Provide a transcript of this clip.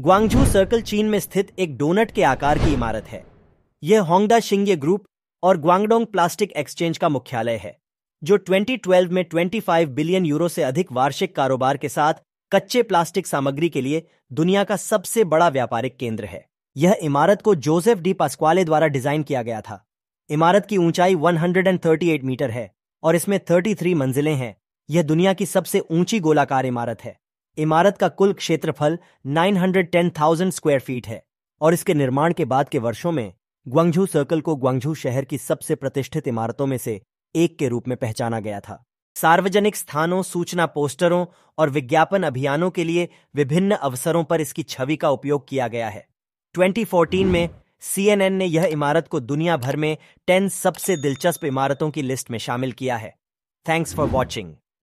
Guangzhou circle चीन में स्थित एक डोनट के आकार की इमारत है यह होंगडा शिंगे ग्रुप और ग्वांगडोंग प्लास्टिक एक्सचेंज का मुख्यालय है जो 2012 में 25 बिलियन यूरो से अधिक वार्षिक कारोबार के साथ कच्चे प्लास्टिक सामग्री के लिए दुनिया का सबसे बड़ा व्यापारिक केंद्र है यह इमारत को जोसेफ डी पास्क्वाले द्वारा डिजाइन किया गया था इमारत की ऊंचाई 138 मीटर है और इसमें 33 मंजिलें हैं यह दुनिया की सबसे ऊंची गोलाकार इमारत है इमारत का कुल क्षेत्रफल 910,000 स्क्वायर फीट है और इसके निर्माण के बाद के वर्षों में ग्वांगझू सर्कल को ग्वांगझू शहर की सबसे प्रतिष्ठित इमारतों में से एक के रूप में पहचाना गया था सार्वजनिक स्थानों सूचना पोस्टरों और विज्ञापन अभियानों के लिए विभिन्न अवसरों पर इसकी छवि का उपयोग किया गया है 2014 में सीएनएन ने यह इमारत को दुनिया भर में 10 सबसे दिलचस्प इमारतों की लिस्ट में शामिल किया है थैंक्स फॉर वॉचिंग